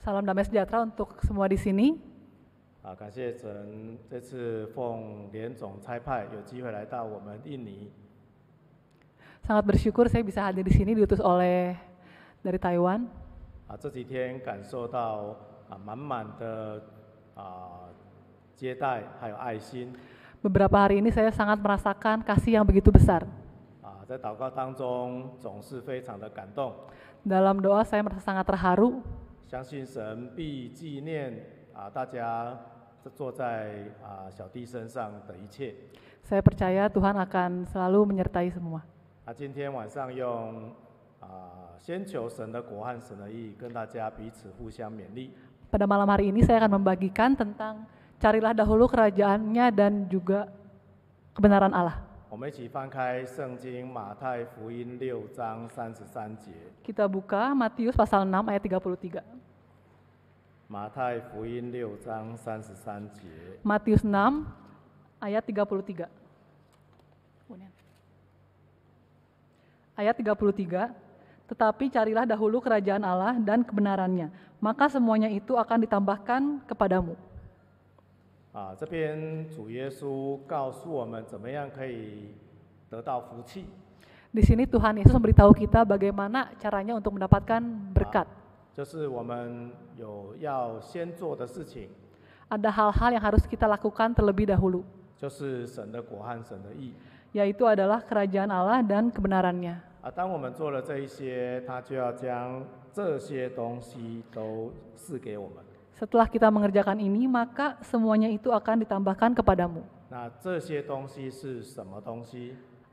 Salam damai sejahtera untuk semua di sini. Sangat bersyukur saya bisa hadir di sini diutus oleh dari Taiwan. Beberapa hari ini saya sangat merasakan kasih yang begitu besar. 在祷告当中总是非常的感动。dalam doa saya merasa sangat terharu. Saya percaya Tuhan akan selalu menyertai semua. Pada malam hari ini saya akan membagikan tentang carilah dahulu kerajaannya dan juga kebenaran Allah. 我们一起翻开圣经马太福音六章三十三节。Kita buka Matius pasal 6 ayat 33. 马太福音六章三十三节。Matius 6 ayat 33. Ayat 33, tetapi carilah dahulu kerajaan Allah dan kebenarannya, maka semuanya itu akan ditambahkan kepadamu. 啊，这边主耶稣告诉我们怎么样可以得到福气。Di sini Tuhan Yesus memberitahu kita bagaimana caranya untuk mendapatkan berkat. 就是我们有要先做的事情，Ada hal-hal yang harus kita lakukan terlebih dahulu, yaitu adalah kerajaan Allah dan kebenarannya. 啊。当我们做了这一些，他就要将这些东西都赐给我们。setelah kita mengerjakan ini, maka semuanya itu akan ditambahkan kepadamu.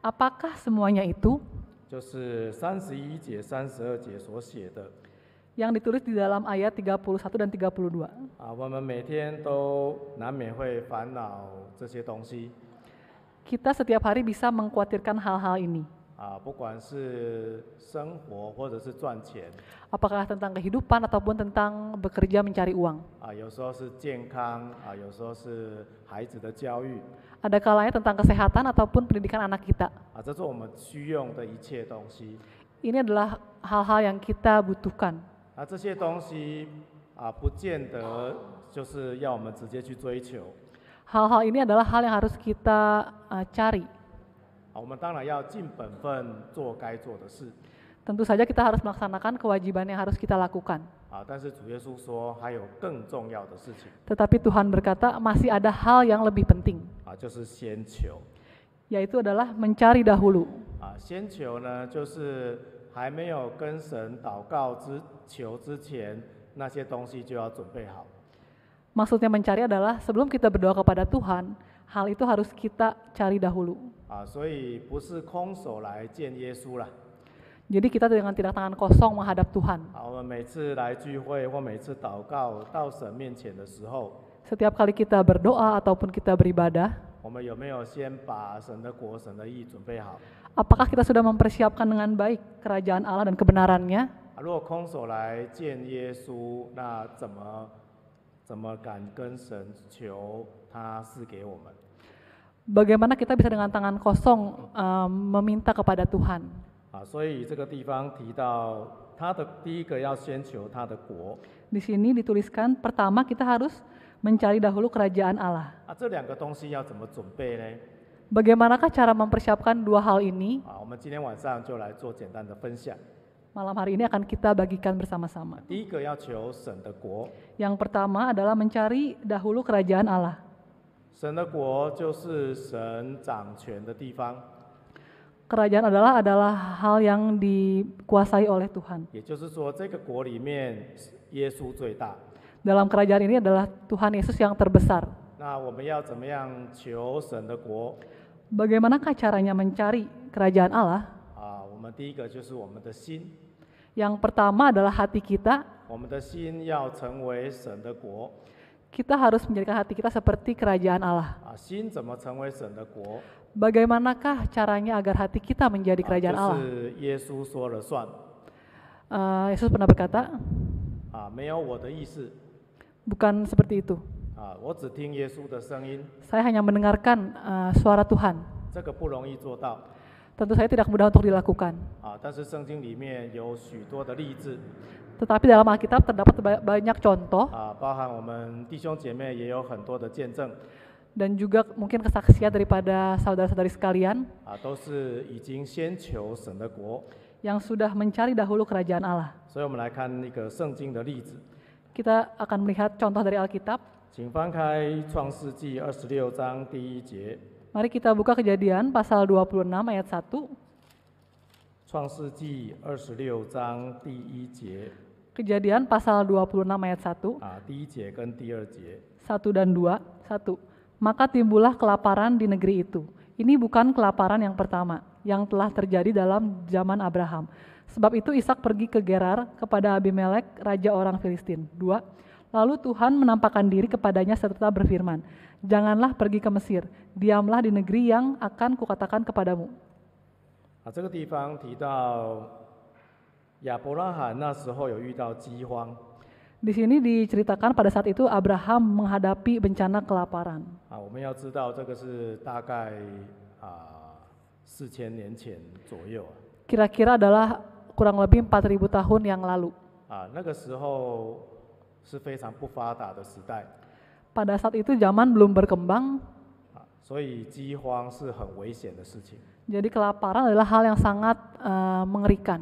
Apakah semuanya itu? yang ditulis di dalam ayat 31 dan 32. Kita setiap hari bisa mengkhawatirkan hal-hal ini. Apakah tentang kehidupan ataupun tentang bekerja mencari uang? 啊，有时候是健康，啊，有时候是孩子的教育。Ada kalanya tentang kesehatan ataupun pendidikan anak kita. Ini adalah hal-hal yang kita butuhkan. hal ini adalah hal yang harus kita cari. Tentu saja kita harus melaksanakan kewajiban yang harus kita lakukan. Tetapi Tuhan berkata masih ada hal yang lebih penting. Yaitu adalah mencari dahulu. Maksudnya mencari adalah sebelum kita berdoa kepada Tuhan, hal itu harus kita cari dahulu. Jadi kita dengan tidak tangan kosong menghadap Tuhan. Setiap kali kita berdoa ataupun kita beribadah, apakah kita sudah mempersiapkan dengan baik kerajaan Allah dan kebenarannya? Kalau bagaimana kita bisa dengan tangan kosong um, meminta kepada Tuhan. Ah, Di sini dituliskan pertama kita harus mencari dahulu kerajaan Allah. Ah, Bagaimanakah cara mempersiapkan dua hal ini? Ah, Malam hari ini akan kita bagikan bersama-sama. Yang pertama adalah mencari dahulu kerajaan Allah. 神的国就是神掌权的地方。Kerajaan adalah adalah hal yang dikuasai oleh Tuhan. 也就是说，这个国里面，耶稣最大。Dalam kerajaan ini adalah Tuhan Yesus yang terbesar. 那我们要怎么样求神的国？Bagaimanakah caranya mencari kerajaan Allah? 啊，我们第一个就是我们的心，Yang pertama adalah hati kita kita harus menjadikan hati kita seperti kerajaan Allah. Bagaimanakah caranya agar hati kita menjadi kerajaan Allah? Uh, Yesus pernah berkata, bukan seperti itu. Saya hanya mendengarkan uh, suara Tuhan. Tentu saya tidak mudah untuk dilakukan. Tetapi dalam Alkitab terdapat banyak contoh. Dan juga mungkin kesaksian daripada saudara-saudari sekalian. Yang sudah mencari dahulu kerajaan Allah. Kita akan melihat contoh dari Alkitab. 请翻开《创世纪》二十六章第一节。Mari kita buka kejadian pasal 26 ayat 1. Kejadian pasal 26 ayat 1. Ah, 第一节跟第二节。Satu dan dua. Satu. Maka timbullah kelaparan di negeri itu. Ini bukan kelaparan yang pertama yang telah terjadi dalam zaman Abraham. Sebab itu Ishak pergi ke Gerar kepada Abimelek, raja orang Filistin. Dua. Lalu Tuhan menampakkan diri kepadanya serta berfirman, Janganlah pergi ke Mesir, diamlah di negeri yang akan kukatakan kepadamu. Di sini diceritakan pada saat itu Abraham menghadapi bencana kelaparan. kira kira adalah kurang lebih 4.000 tahun yang lalu. 是非常不发达的时代。Pada saat itu zaman belum berkembang. 所以饥荒是很危险的事情。Jadi kelaparan adalah hal yang sangat eh, mengerikan.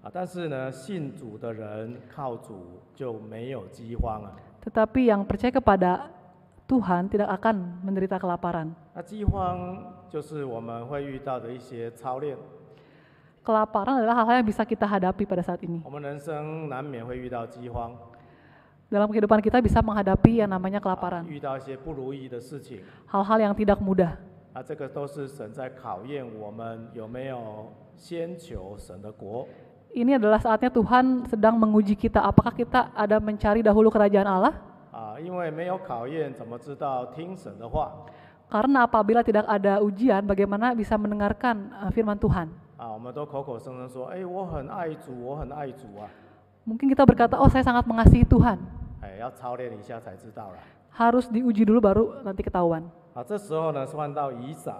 啊，但是呢，信主的人靠主就没有饥荒啊。Tetapi yang percaya kepada Tuhan tidak akan menderita kelaparan. 那饥荒就是我们会遇到的一些操练。Kelaparan adalah hal-hal yang bisa kita hadapi pada saat ini. 我们人生难免会遇到饥荒。dalam kehidupan kita bisa menghadapi yang namanya kelaparan. Hal-hal yang tidak mudah. Ini adalah saatnya Tuhan sedang menguji kita apakah kita ada mencari dahulu kerajaan Allah? Karena apabila tidak ada ujian, bagaimana bisa mendengarkan eh, firman Tuhan? Mungkin kita berkata, oh saya sangat mengasihi Tuhan. 哎，要操练一下才知道了。Harus diuji dulu baru nanti ketahuan. 啊，这时候呢，换到以撒。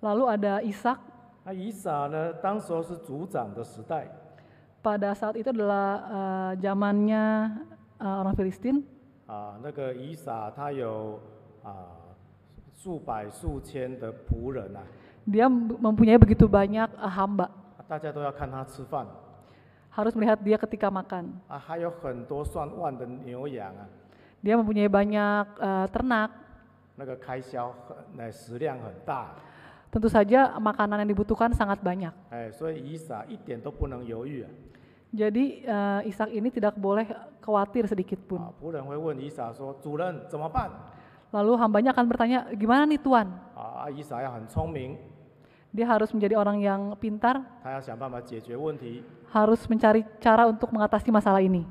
Lalu ada Ishak. 那以撒呢，当时候是族长的时代。Pada saat itu adalah uh, zamannya eh, orang Filistin. 啊，那个以撒他有啊数百数千的仆人啊。Dia mempunyai begitu banyak eh, hamba. 大家都要看他吃饭。harus melihat dia ketika makan. Ah, dia mempunyai banyak uh, ternak. Tentu saja makanan yang dibutuhkan sangat banyak. Jadi uh, eh, Ishak ini tidak boleh khawatir sedikit pun. Lalu hambanya akan bertanya, gimana nih Tuan? dia harus menjadi orang yang pintar. Harus mencari cara untuk mengatasi masalah ini.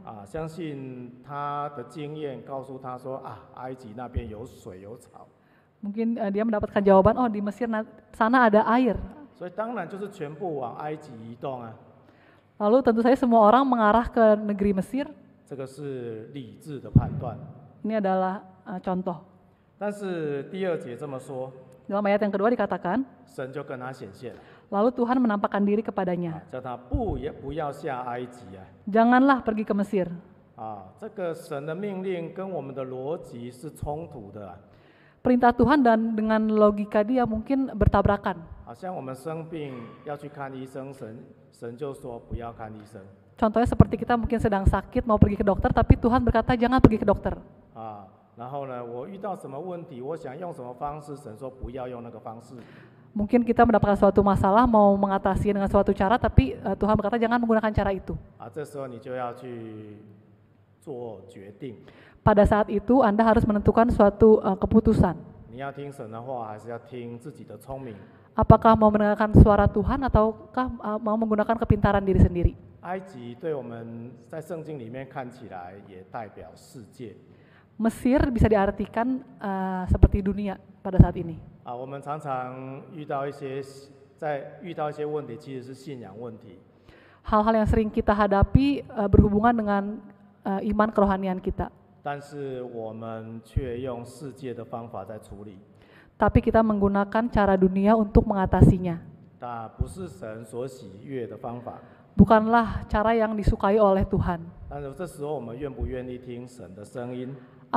Mungkin eh, dia mendapatkan jawaban, oh di Mesir sana ada air. Lalu tentu saja semua orang mengarah ke negeri Mesir. Ini adalah uh, contoh. 但是第二节这么说。dalam ayat yang kedua dikatakan, lalu Tuhan menampakkan diri kepadanya. Ah, Janganlah pergi ke Mesir. Ah, Perintah Tuhan dan dengan logika dia mungkin bertabrakan. Contohnya seperti kita mungkin sedang sakit mau pergi ke dokter, tapi Tuhan berkata jangan pergi ke dokter. Ah, 然后呢，我遇到什么问题，我想用什么方式，神说不要用那个方式。Mungkin kita mendapatkan suatu masalah mau mengatasi dengan suatu cara, tapi eh, Tuhan berkata jangan menggunakan cara itu. Pada saat itu Anda harus menentukan suatu eh, keputusan. Apakah mau mendengarkan suara Tuhan ataukah eh, mau menggunakan kepintaran diri sendiri? 埃及对我们在圣经里面看起来也代表世界。Mesir bisa diartikan uh, seperti dunia pada saat ini. Ah, hal yang sering kita hadapi uh, berhubungan dengan uh, iman kerohanian kita. Tapi kita menggunakan cara dunia untuk mengatasinya. Bukanlah cara yang disukai oleh Tuhan.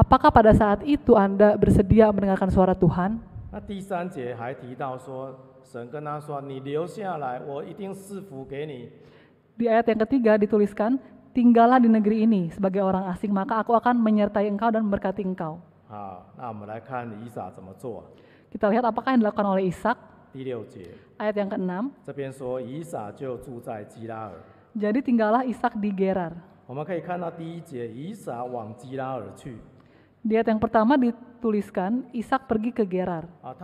Apakah pada saat itu Anda bersedia mendengarkan suara Tuhan? Di ayat yang ketiga dituliskan, "Tinggallah di negeri ini sebagai orang asing, maka aku akan menyertai engkau dan memberkati engkau." kita lihat apakah yang dilakukan oleh Ishak. ayat yang keenam. jadi tinggallah Ishak di Gerar. 我们可以看到第一节，以撒往基拉尔去。ayat yang pertama dituliskan Ishak pergi ke Gerar. Ah,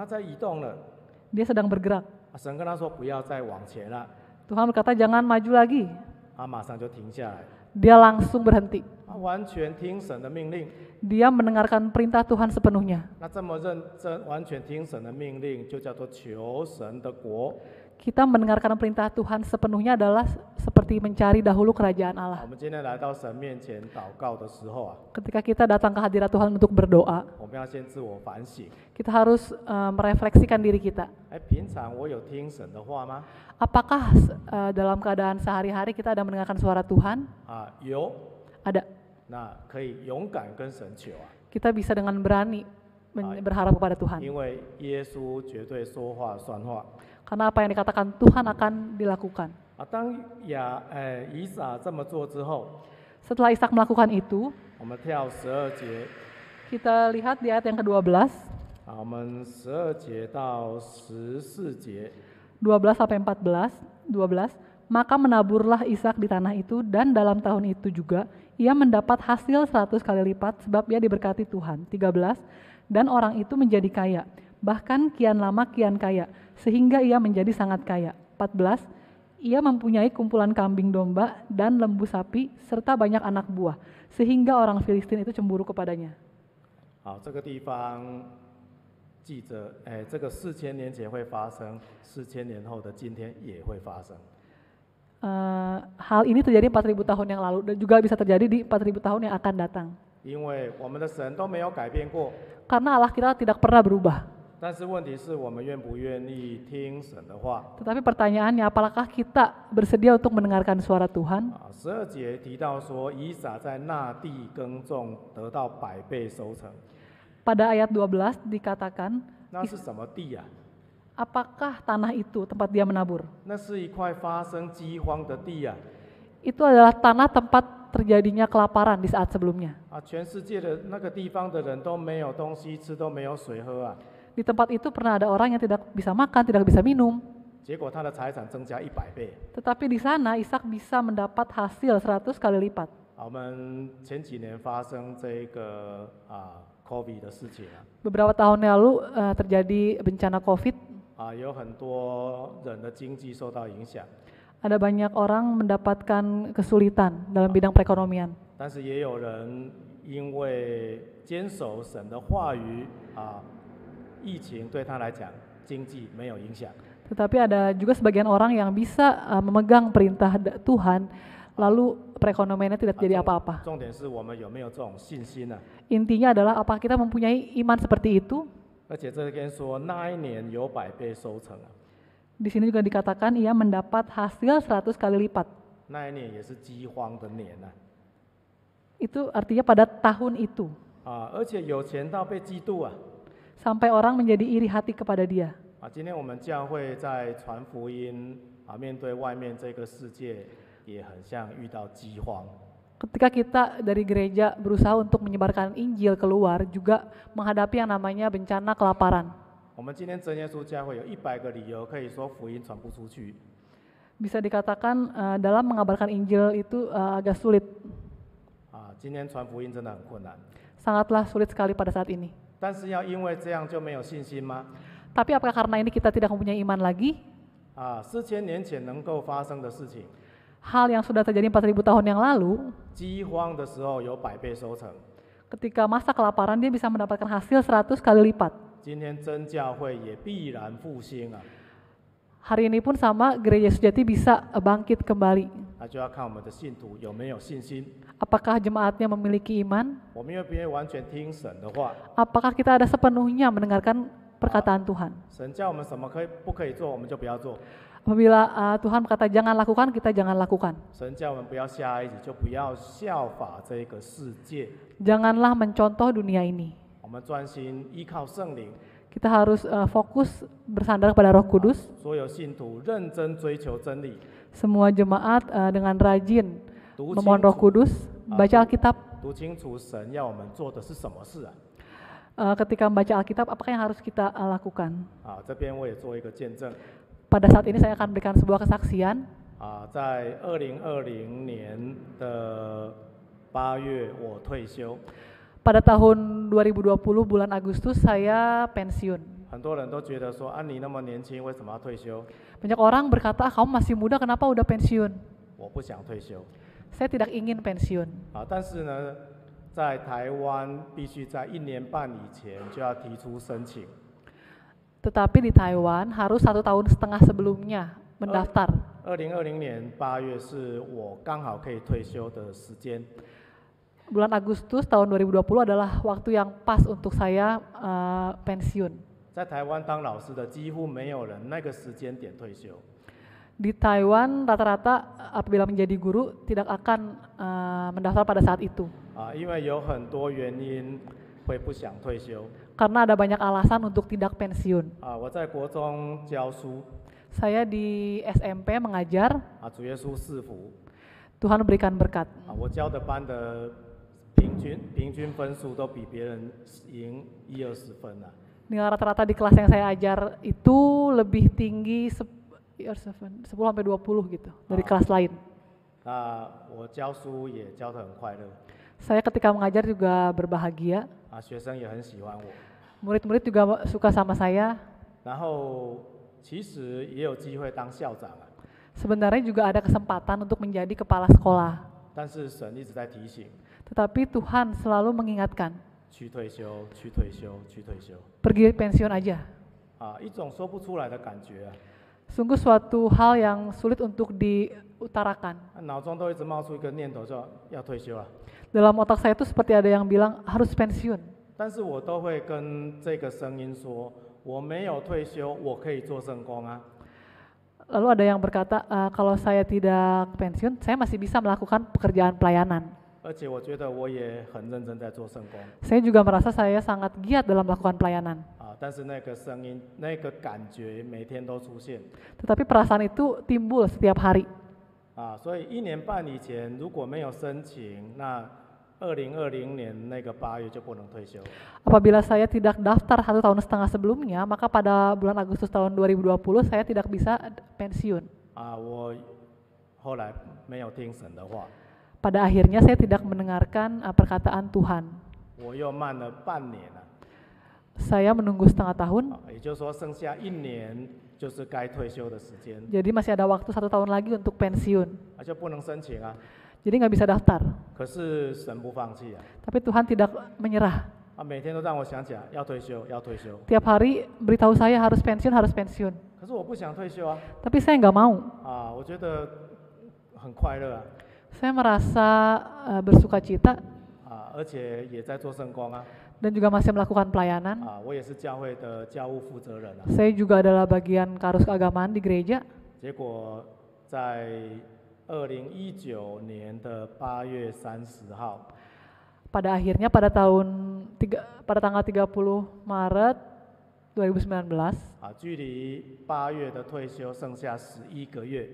Dia sedang bergerak. Ah, Tuhan berkata jangan maju lagi. Ah, Dia langsung berhenti dia mendengarkan perintah Tuhan sepenuhnya. Kita mendengarkan perintah Tuhan sepenuhnya adalah seperti mencari dahulu kerajaan Allah. Ketika kita datang ke hadirat Tuhan untuk berdoa, kita harus eh, merefleksikan diri kita. Apakah eh, dalam keadaan sehari-hari kita ada mendengarkan suara Tuhan? Ada kita bisa dengan berani berharap kepada Tuhan. Karena apa yang dikatakan Tuhan akan dilakukan. Setelah Ishak melakukan itu, kita lihat di ayat yang ke-12. 12 sampai 14, 12. Maka menaburlah Ishak di tanah itu dan dalam tahun itu juga ia mendapat hasil 100 kali lipat sebab ia diberkati Tuhan. 13 dan orang itu menjadi kaya, bahkan kian lama kian kaya sehingga ia menjadi sangat kaya. 14 ia mempunyai kumpulan kambing domba dan lembu sapi serta banyak anak buah sehingga orang Filistin itu cemburu kepadanya. 好，这个地方记着，哎，这个四千年前会发生，四千年后的今天也会发生。Eh, hal ini terjadi 4000 tahun yang lalu dan juga bisa terjadi di 4000 tahun yang akan datang. Karena Allah kita tidak pernah berubah. Tetapi pertanyaannya, apakah kita bersedia untuk mendengarkan suara Tuhan? Pada ayat 12 dikatakan, apakah tanah itu tempat dia menabur? Itu adalah tanah tempat terjadinya kelaparan di saat sebelumnya. Di tempat itu pernah ada orang yang tidak bisa makan, tidak bisa minum. Tetapi di sana Ishak bisa mendapat hasil 100 kali lipat. Beberapa tahun lalu uh, terjadi bencana COVID ada banyak orang mendapatkan kesulitan dalam bidang perekonomian. Tetapi ada juga sebagian orang yang bisa memegang perintah Tuhan, lalu perekonomiannya tidak jadi apa-apa. Intinya adalah apa kita mempunyai iman seperti itu? 而且这边说那一年有百倍收成啊。Di sini juga dikatakan ia mendapat hasil 100 kali lipat. Nah Itu artinya pada tahun itu. Ah, Sampai orang menjadi iri hati kepada dia. Ah, ketika kita dari gereja berusaha untuk menyebarkan Injil keluar juga menghadapi yang namanya bencana kelaparan. Bisa dikatakan uh, dalam mengabarkan Injil itu uh, agak sulit. Sangatlah sulit sekali pada saat ini. Tapi apakah karena ini kita tidak mempunyai iman lagi? 啊，四千年前能够发生的事情。hal yang sudah terjadi 4000 tahun yang lalu. Ketika masa kelaparan dia bisa mendapatkan hasil 100 kali lipat. Hari ini pun sama gereja sejati bisa bangkit kembali. Apakah jemaatnya memiliki iman? Apakah kita ada sepenuhnya mendengarkan perkataan Tuhan? apabila uh, Tuhan berkata jangan lakukan, kita jangan lakukan. Janganlah mencontoh dunia ini. Kita harus uh, fokus bersandar kepada Roh Kudus. Semua jemaat uh, dengan rajin memohon Roh Kudus, ah, baca Alkitab. Uh, ketika membaca Alkitab, apakah yang harus kita uh, lakukan? Pada saat ini saya akan berikan sebuah kesaksian. Uh, 在二零二零年的八月，我退休。Pada tahun 2020 bulan Agustus saya pensiun. 很多人都觉得说，啊，你那么年轻，为什么要退休？Banyak orang berkata, ah, kamu masih muda, kenapa udah pensiun? Saya tidak ingin pensiun. 啊，但是呢，在台湾必须在一年半以前就要提出申请。tetapi di Taiwan harus satu tahun setengah sebelumnya mendaftar. Bulan Agustus tahun 2020 adalah waktu yang pas untuk saya uh, pensiun. Di Taiwan rata-rata apabila menjadi guru tidak akan uh, mendaftar pada saat itu. Uh, karena ada banyak alasan untuk tidak pensiun. saya di SMP mengajar. Tuhan berikan berkat. Nilai rata rata-rata di kelas yang saya ajar itu lebih tinggi 10 iya, sampai 20 gitu dari ah. kelas lain. saya ketika mengajar juga berbahagia murid-murid juga suka sama saya. Sebenarnya juga ada kesempatan untuk menjadi kepala sekolah. Tetapi Tuhan selalu mengingatkan. Pergi pensiun aja. Sungguh suatu hal yang sulit untuk diutarakan. Dalam otak saya itu seperti ada yang bilang harus pensiun. 但是我都会跟这个声音说，我没有退休，我可以做圣工啊。Lalu ada yang berkata, uh, kalau saya tidak pensiun, saya masih bisa melakukan pekerjaan pelayanan. Saya juga merasa saya sangat giat dalam melakukan pelayanan. Tetapi perasaan itu timbul setiap hari. 啊，所以一年半以前如果没有申请，那2020年那个八月就不能退休。Apabila saya tidak daftar satu tahun setengah sebelumnya, maka pada bulan Agustus tahun 2020 saya tidak bisa pensiun. Ah, akhirnya saya tidak mendengarkan uh, perkataan Tuhan. 我又慢了半年了。Saya menunggu setengah tahun. 也就是说，剩下一年就是该退休的时间。Jadi masih ada waktu satu tahun lagi untuk pensiun. 就不能申请啊。jadi nggak bisa daftar. Tapi Tuhan tidak menyerah. Tiap hari beritahu saya harus pensiun, harus pensiun. Tapi saya nggak mau. Saya merasa e, bersuka cita. Dan juga masih melakukan pelayanan. Saya juga adalah bagian karus keagamaan di gereja. 二零一九年的八月三十号。Pada akhirnya pada tahun tiga, pada tanggal 30 Maret 2019. 啊，距离八月的退休剩下十一个月。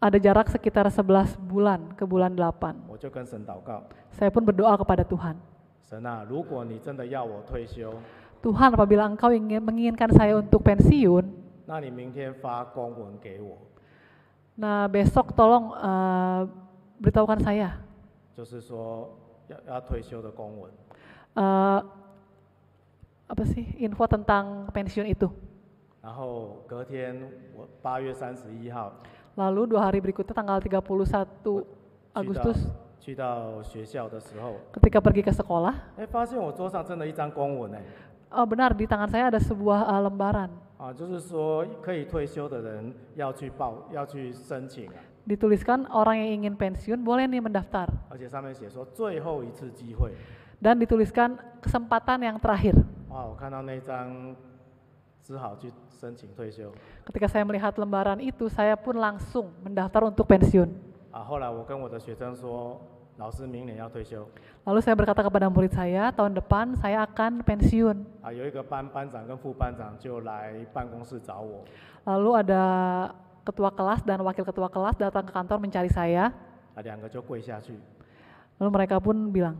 Ada jarak sekitar 11 bulan ke bulan 8. Saya pun berdoa kepada Tuhan. 神啊，如果你真的要我退休，Tuhan apabila Engkau ingin menginginkan saya untuk pensiun，那你明天发公文给我。Nah besok tolong uh, beritahukan saya. Uh, apa sih info tentang pensiun itu? Lalu dua hari berikutnya tanggal 31 Agustus. Ketika pergi ke Oh benar di tangan saya ada sebuah uh, lembaran. 啊，就是说可以退休的人要去报，要去申请啊。Dituliskan orang yang ingin pensiun boleh nih mendaftar. 而且上面写说最后一次机会。Dan dituliskan kesempatan yang terakhir. 哇，我看到那张，只好去申请退休。Ketika saya melihat lembaran itu, saya pun langsung mendaftar untuk pensiun. 啊，后来我跟我的学生说。Lalu saya berkata kepada murid saya, tahun depan saya akan pensiun. Ah，Lalu ada ketua kelas dan wakil ketua kelas datang ke kantor mencari saya. Ah，Lalu mereka pun bilang,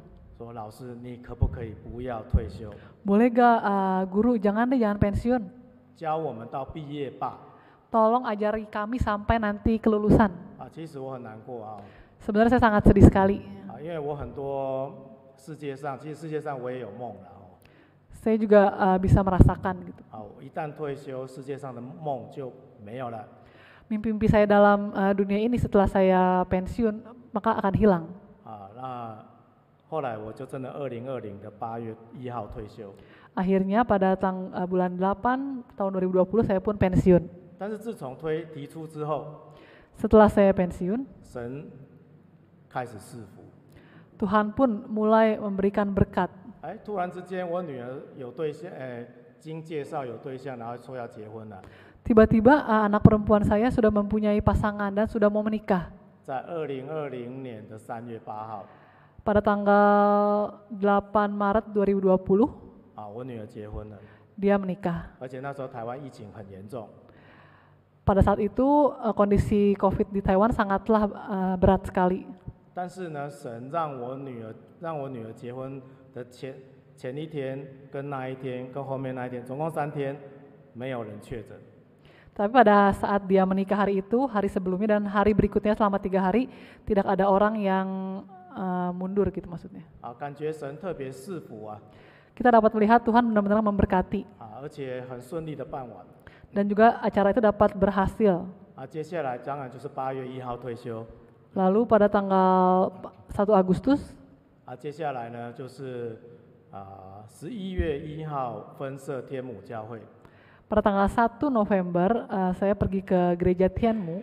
boleh ah，guru jangan deh jangan pensiun. Tolong ajari kami sampai nanti kelulusan. Ah, Sebenarnya saya sangat sedih sekali. Saya juga uh, bisa merasakan gitu. Mimpi-mimpi saya dalam uh, dunia ini setelah saya pensiun maka akan hilang. Akhirnya pada tang, uh, bulan 8 tahun 2020 saya pun pensiun. Setelah saya pensiun, 神开始赐福。Tuhan pun mulai memberikan berkat. 哎，突然之间，我女儿有对象，哎，经介绍有对象，然后说要结婚了。Tiba-tiba ah, anak perempuan saya sudah mempunyai pasangan dan sudah mau menikah. 在二零二零年的三月八号。Pada tanggal 8 Maret 2020. 啊，我女儿结婚了。Dia menikah. 而且那时候台湾疫情很严重。Pada saat itu eh, kondisi COVID di Taiwan sangatlah eh, berat sekali. 但是呢，神让我女儿让我女儿结婚的前前一天跟那一天跟后面那一天，总共三天没有人确诊。但是，pada saat dia menikah hari itu, hari sebelumnya dan hari berikutnya selama tiga hari tidak ada orang yang mundur, gitu maksudnya。啊，感觉神特别赐福啊。kita dapat melihat Tuhan benar-benar memberkati。啊，而且很顺利的办完。dan juga acara itu dapat berhasil。啊，接下来当然就是八月一号退休。Lalu pada tanggal 1 Agustus 啊，接下来呢就是啊十一月一号分社天母教会 pada tanggal 1 November uh, saya pergi ke gereja Tianmu.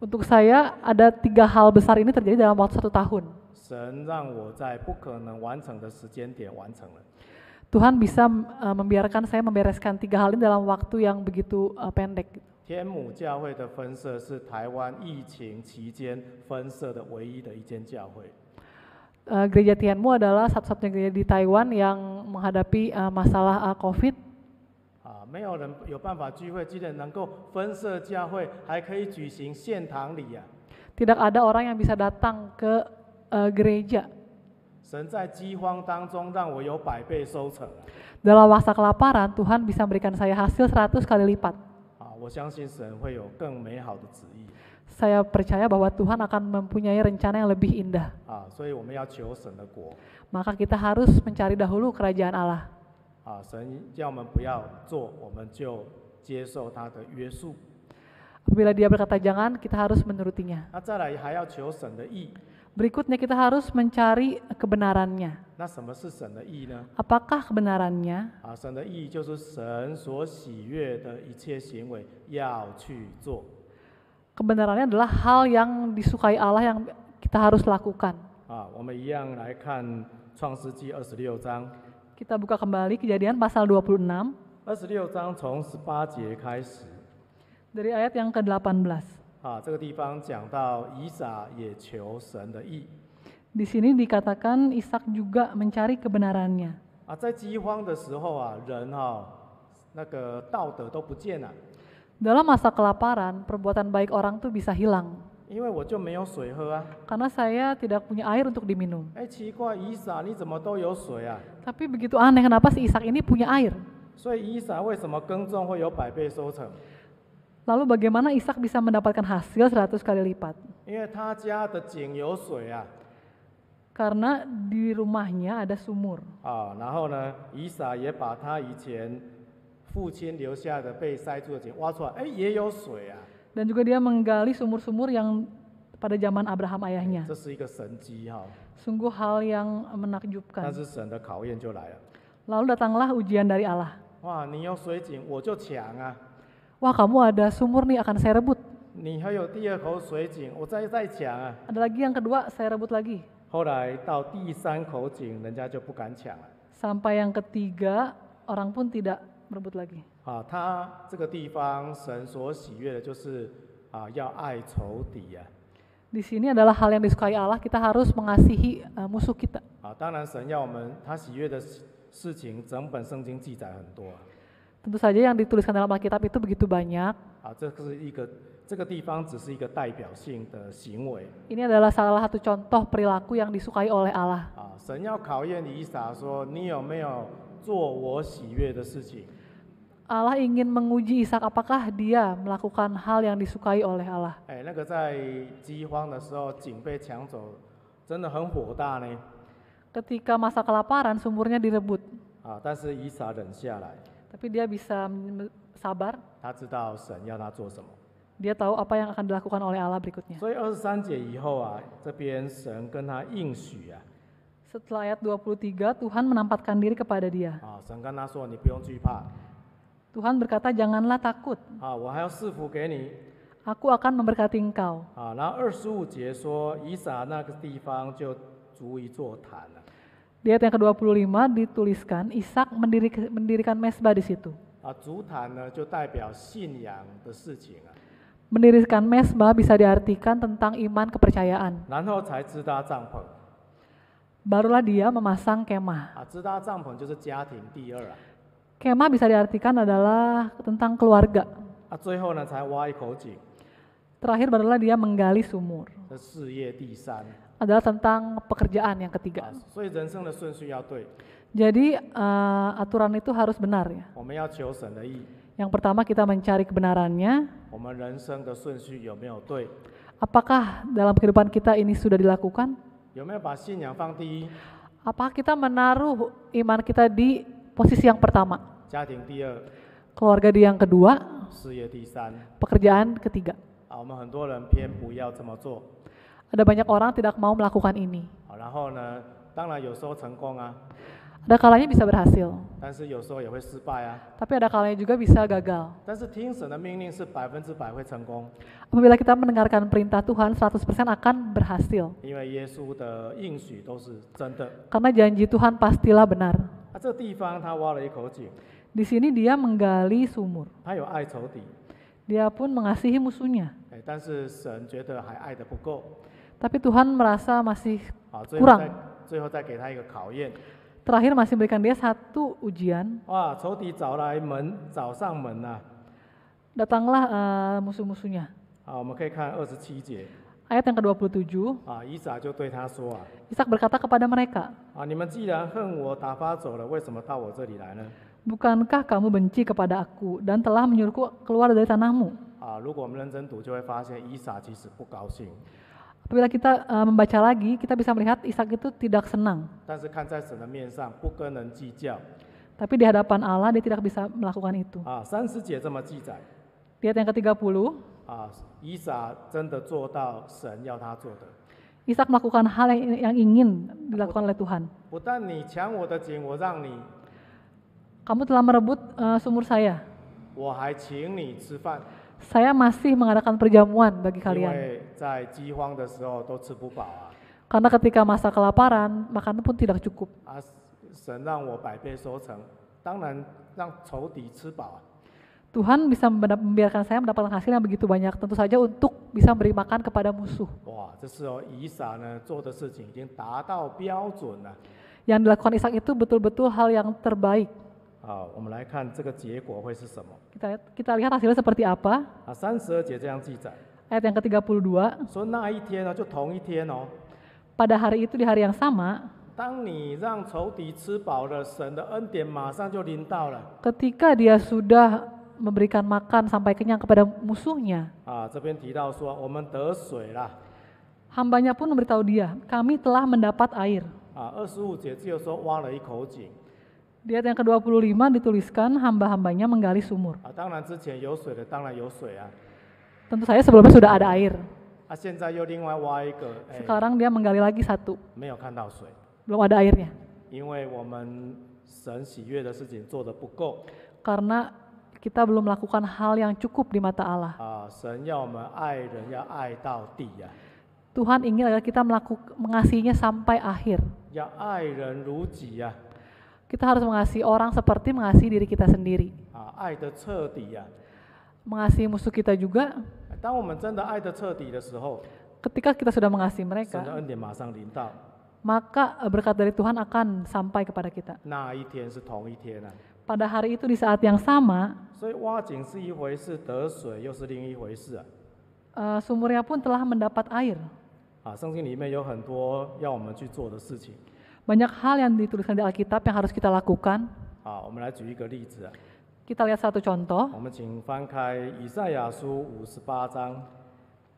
Untuk saya ada tiga hal besar ini terjadi dalam waktu satu tahun. 神让我在不可能完成的时间点完成了。Tuhan bisa uh, membiarkan saya membereskan tiga hal ini dalam waktu yang begitu uh, pendek. Uh, gereja Tianmu adalah satu-satunya gereja di Taiwan yang menghadapi uh, masalah uh, COVID. Tidak ada orang yang bisa datang ke uh, gereja 神在饥荒当中让我有百倍收成。Dalam masa kelaparan, Tuhan bisa memberikan saya hasil 100 kali lipat. 啊，我相信神会有更美好的旨意。Saya percaya bahwa Tuhan akan mempunyai rencana yang lebih indah. 啊，所以我们要求神的国。Maka kita harus mencari dahulu kerajaan Allah. 啊，神要我们不要做，我们就接受他的约束。Apabila dia berkata jangan, kita harus menurutinya. 那再来还要求神的意。Berikutnya kita harus mencari kebenarannya. Apakah kebenarannya? Kebenarannya adalah hal yang disukai Allah yang kita harus lakukan. Kita buka kembali kejadian pasal 26. Dari ayat yang ke-18. Di sini dikatakan Ishak juga mencari kebenarannya. Dalam masa kelaparan, perbuatan baik orang tuh bisa hilang. 因为我就没有水喝啊。Karena saya tidak punya air untuk diminum. 哎，奇怪，以撒你怎么都有水啊？Tapi begitu aneh, kenapa si Ishak ini punya air? 所以以撒为什么耕种会有百倍收成？Lalu bagaimana Ishak bisa mendapatkan hasil 100 kali lipat? Karena di rumahnya ada sumur. Ah, dan juga dia menggali sumur-sumur yang pada zaman Abraham ayahnya. Sungguh hal yang menakjubkan. Lalu datanglah ujian dari Allah. Wah, wah kamu ada sumur nih akan saya rebut. Ada lagi yang kedua, saya rebut lagi. Sampai yang ketiga, orang pun tidak merebut lagi. Ah, di sini adalah hal yang disukai Allah, kita harus mengasihi uh, musuh kita. 啊，当然神要我们，他喜悦的事事情，整本圣经记载很多。Tentu saja yang dituliskan dalam Alkitab itu begitu banyak. Ini adalah salah satu contoh perilaku yang disukai oleh Allah. Allah ingin menguji Ishak apakah dia melakukan hal yang disukai oleh Allah. Ketika masa kelaparan, sumurnya direbut. Tapi dia bisa sabar. Dia tahu apa yang akan dilakukan oleh Allah berikutnya. Setelah ayat 23, Tuhan menampatkan diri kepada dia. Tuhan berkata, janganlah takut. Aku akan memberkati engkau. 25节说，以撒那个地方就足以做坛了。di ayat yang ke-25 dituliskan Ishak mendirikan, mendirikan mesbah di situ. Ah, mendirikan mesbah bisa diartikan tentang iman kepercayaan. Barulah dia memasang kemah. Ah，kemah bisa diartikan adalah tentang keluarga. Ah，Terakhir barulah dia menggali sumur adalah tentang pekerjaan yang ketiga. Jadi uh, eh, aturan itu harus benar ya. Yang pertama kita mencari kebenarannya. Apakah dalam kehidupan kita ini sudah dilakukan? Apakah kita menaruh iman kita di posisi yang pertama? Keluarga di yang kedua. Pekerjaan ketiga. Ada banyak orang tidak mau melakukan ini. Ada kalanya bisa berhasil. Tapi ada kalanya juga bisa gagal. Apabila kita mendengarkan perintah Tuhan, 100% akan berhasil. Karena janji Tuhan pastilah benar. Di sini dia menggali sumur. Dia pun mengasihi musuhnya. Tapi Tuhan merasa masih kurang. Terakhir masih berikan dia satu ujian. Datanglah uh, eh, musuh-musuhnya. Ayat yang ke-27. Ah, Isa Ishak berkata kepada mereka. Bukankah kamu benci kepada aku dan telah menyuruhku keluar dari tanahmu? Apabila kita uh, membaca lagi, kita bisa melihat Ishak itu tidak senang. Tapi di hadapan Allah dia tidak bisa melakukan itu. Ah, ayat yang ke-30, Ishak melakukan hal yang, yang ingin dilakukan oleh Tuhan. Kamu telah merebut uh, sumur saya. 我还请你吃饭。saya masih mengadakan perjamuan bagi kalian. Karena ketika masa kelaparan, makanan pun tidak cukup. Tuhan bisa membiarkan saya mendapatkan hasil yang begitu banyak, tentu saja untuk bisa beri makan kepada musuh. Yang dilakukan Ishak itu betul-betul hal yang terbaik kita lihat hasilnya seperti apa. ayat yang ke-32, pada hari itu di hari yang sama, Ketika dia sudah memberikan makan sampai kenyang kepada musuhnya, Hambanya pun memberitahu dia, kami telah mendapat air. Di ayat yang ke-25 dituliskan hamba-hambanya menggali sumur. Tentu saya sebelumnya sudah ada air. Sekarang dia menggali lagi satu. Belum ada airnya. Karena kita belum melakukan hal yang cukup di mata Allah. Tuhan ingin agar kita melakukan mengasihinya sampai akhir. Kita harus mengasihi orang seperti mengasihi diri kita sendiri. Mengasihi musuh kita juga. Ketika kita sudah mengasihi mereka, maka eh, berkat dari Tuhan akan sampai kepada kita. Pada hari itu di saat yang sama, uh, sumurnya pun telah mendapat air. 啊，圣经里面有很多要我们去做的事情。banyak hal yang dituliskan di Alkitab yang harus kita lakukan. Kita lihat satu contoh.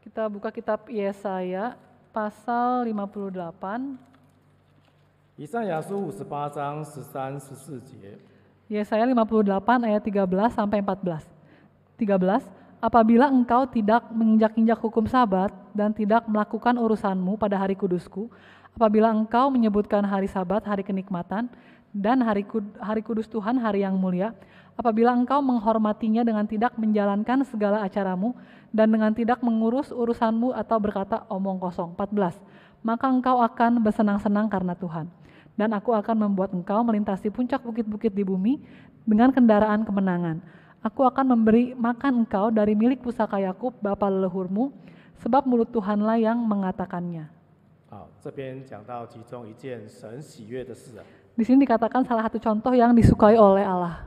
Kita buka kitab Yesaya pasal 58. Yesaya 58 ayat 13 sampai 14. 13 apabila engkau tidak menginjak-injak hukum sabat dan tidak melakukan urusanmu pada hari kudusku, Apabila engkau menyebutkan hari sabat, hari kenikmatan, dan hari, hari kudus Tuhan, hari yang mulia, apabila engkau menghormatinya dengan tidak menjalankan segala acaramu, dan dengan tidak mengurus urusanmu atau berkata omong kosong. 14. Maka engkau akan bersenang-senang karena Tuhan. Dan aku akan membuat engkau melintasi puncak bukit-bukit di bumi dengan kendaraan kemenangan. Aku akan memberi makan engkau dari milik pusaka Yakub, bapa leluhurmu, sebab mulut Tuhanlah yang mengatakannya. Di sini dikatakan salah satu contoh yang disukai oleh Allah.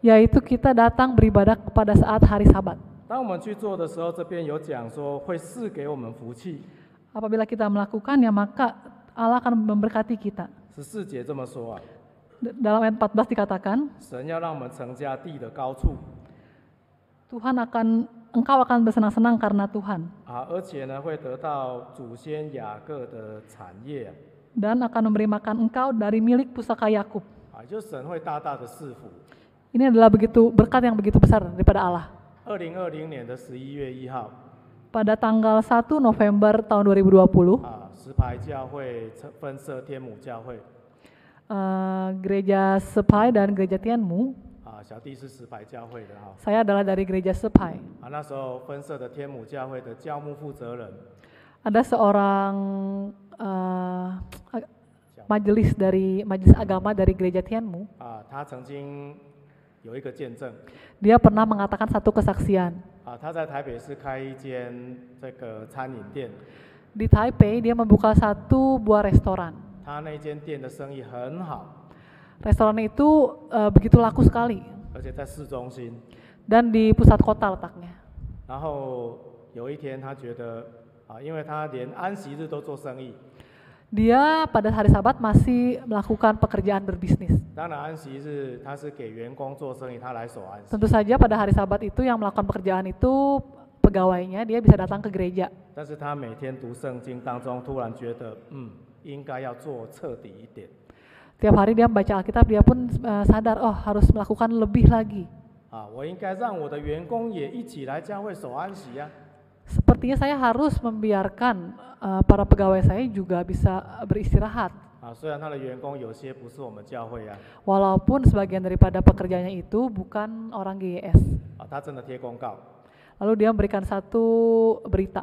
Yaitu kita datang beribadah pada saat hari Sabat. Apabila kita melakukannya maka Allah akan memberkati kita. Dalam ayat 14 dikatakan, Tuhan akan engkau akan bersenang-senang karena Tuhan. Dan akan memberi makan engkau dari milik pusaka Yakub. Ini adalah begitu berkat yang begitu besar daripada Allah. Pada tanggal 1 November tahun 2020, uh, gereja Sepai dan gereja Tianmu saya adalah dari gereja Sepai. seorang eh, majelis dari majelis agama dari gereja Tianmu. Ah, dia pernah mengatakan satu kesaksian. Di Taipei dia membuka satu buah restoran. Restoran itu uh, begitu laku sekali. Dan di pusat kota letaknya. Dia pada hari Sabat masih melakukan pekerjaan berbisnis. Tentu saja pada hari Sabat itu yang melakukan pekerjaan itu pegawainya dia bisa datang ke gereja. Tapi dia setiap hari membaca Alkitab, dia merasa, hmm, tiap hari dia membaca Alkitab dia pun eh, sadar oh harus melakukan lebih lagi. Ah, Sepertinya saya harus membiarkan uh, para pegawai saya juga bisa beristirahat. Ah, Walaupun sebagian daripada pekerjanya itu bukan orang GES. Ah, Lalu dia memberikan satu berita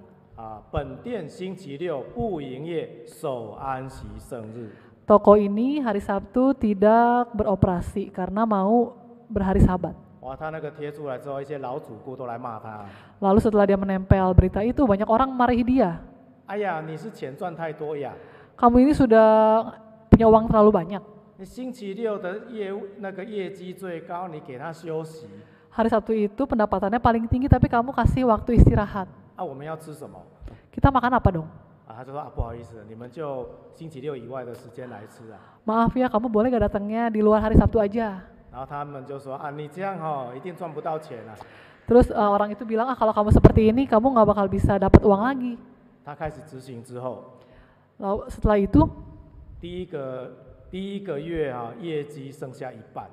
toko ini hari Sabtu tidak beroperasi karena mau berhari Sabat. Lalu setelah dia menempel berita itu, banyak orang marahi dia. Kamu ini sudah punya uang terlalu banyak. Hari Sabtu itu pendapatannya paling tinggi, tapi kamu kasih waktu istirahat. Kita makan apa dong? 他就说啊不好意思，你们就星期六以外的时间来吃啊。Maaf ya, kamu boleh gak datangnya di luar hari Sabtu aja? 然后他们就说啊你这样哦，一定赚不到钱啊。Terus eh, orang itu bilang ah kalau kamu seperti ini kamu nggak bakal bisa dapat uang lagi. 他开始执行之后，Lalu setelah itu 第一个第一个月啊业绩剩下一半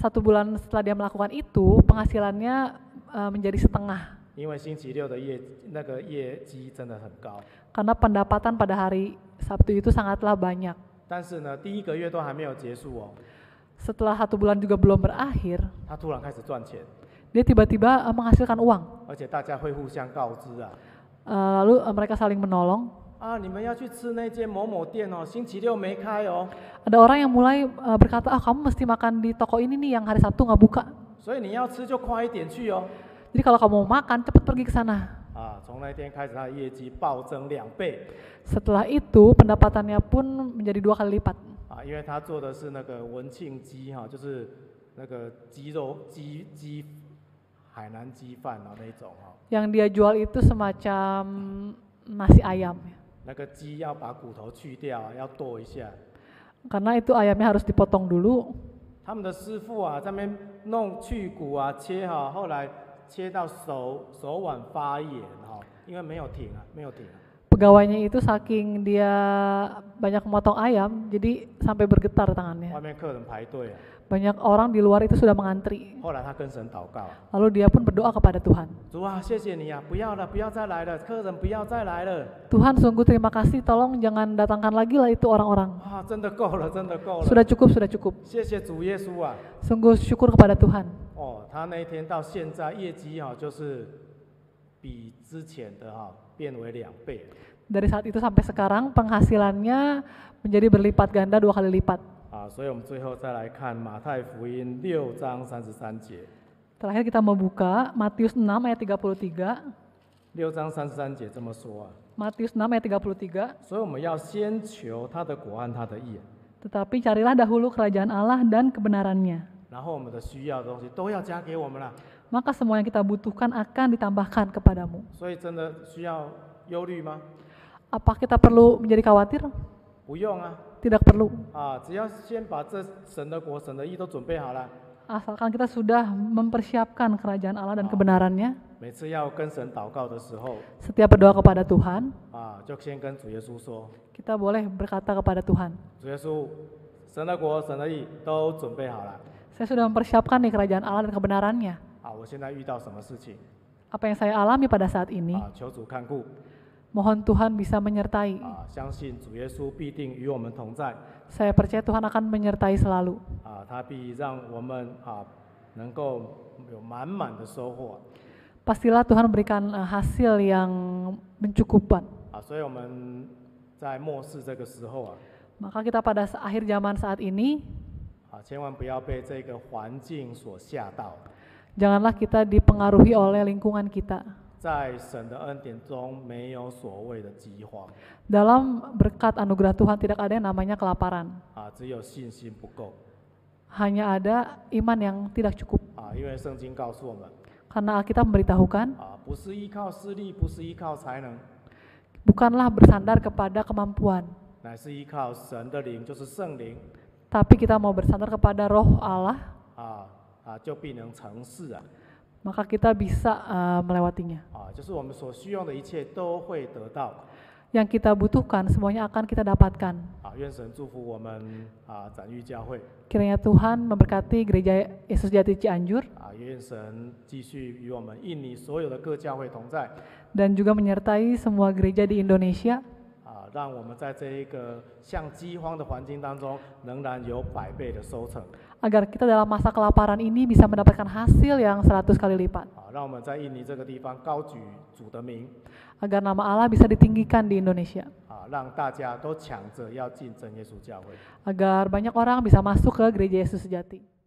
，satu bulan setelah dia melakukan itu penghasilannya eh, menjadi setengah. 因为星期六的业那个业绩真的很高。Karena pendapatan pada hari Sabtu itu sangatlah banyak. satu bulan juga belum berakhir. tiba tiba-tiba eh, menghasilkan uang. Eh, mereka saling menolong. orang yang mulai eh, berkata, ah kamu mesti makan di toko ini nih yang hari Sabtu nggak buka。所以你要吃就快一点去哦。jadi kalau kamu mau makan, cepat pergi ke sana. Ah, Setelah itu pendapatannya pun menjadi dua kali lipat. Ah，Yang dia jual itu semacam nasi ayam. Karena itu ayamnya harus dipotong dulu. 他们的师傅啊，在那边弄去骨啊、切好，后来切到手手腕发炎哈，因为没有停啊，没有停啊。Pegawainya itu saking dia banyak memotong ayam, jadi sampai bergetar tangannya. Banyak orang di luar itu sudah mengantri. Lalu dia pun berdoa kepada Tuhan. Tuhan sungguh terima kasih, tolong jangan datangkan lagi lah itu orang-orang. Sudah cukup, sudah cukup. Sungguh syukur kepada Tuhan. 哦，他那一天到现在业绩哈、哦，就是比之前的哈、哦、变为两倍。Dari saat itu sampai sekarang penghasilannya menjadi berlipat ganda dua kali lipat. 啊，所以我们最后再来看马太福音六章三十三节。Terakhir kita mau buka Matius 6 ayat 33. 六章三十三节这么说啊。Matius 6 ayat 33. 所以我们要先求他的国和他的义。Tetapi carilah dahulu kerajaan Allah dan kebenarannya. Maka semua yang kita butuhkan akan ditambahkan kepadamu. Apa kita perlu menjadi khawatir? Tidak perlu. Asalkan kita sudah mempersiapkan kerajaan Allah dan kebenarannya. Setiap berdoa kepada Tuhan, kita boleh berkata kepada Tuhan. Saya sudah mempersiapkan nih kerajaan Allah dan kebenarannya. Ah, Apa yang saya alami pada saat ini? Ah, Mohon Tuhan bisa menyertai. Ah, saya percaya Tuhan akan menyertai selalu. Pastilah Tuhan berikan hasil yang mencukupkan. Maka kita pada akhir zaman saat ini Janganlah kita dipengaruhi oleh lingkungan kita. Dalam berkat anugerah Tuhan tidak ada yang namanya kelaparan. Hanya ada iman yang tidak cukup. Karena Alkitab memberitahukan. Bukanlah bersandar kepada kemampuan. 乃是依靠神的灵，就是圣灵。tapi kita mau bersandar kepada roh Allah, ah, ah, maka kita bisa uh, melewatinya. Yang kita butuhkan semuanya akan kita dapatkan. Kiranya Tuhan memberkati gereja Yesus Jati Cianjur. Dan juga menyertai semua gereja di Indonesia. 啊，让我们在这一个像饥荒的环境当中，仍然有百倍的收成。agar kita dalam masa kelaparan ini bisa mendapatkan hasil yang 100 kali lipat. 啊，让我们在印尼这个地方高举主的名。agar nama Allah bisa ditinggikan di Indonesia. 啊，让大家都抢着要进真耶稣教会。agar banyak orang bisa masuk ke gereja Yesus sejati.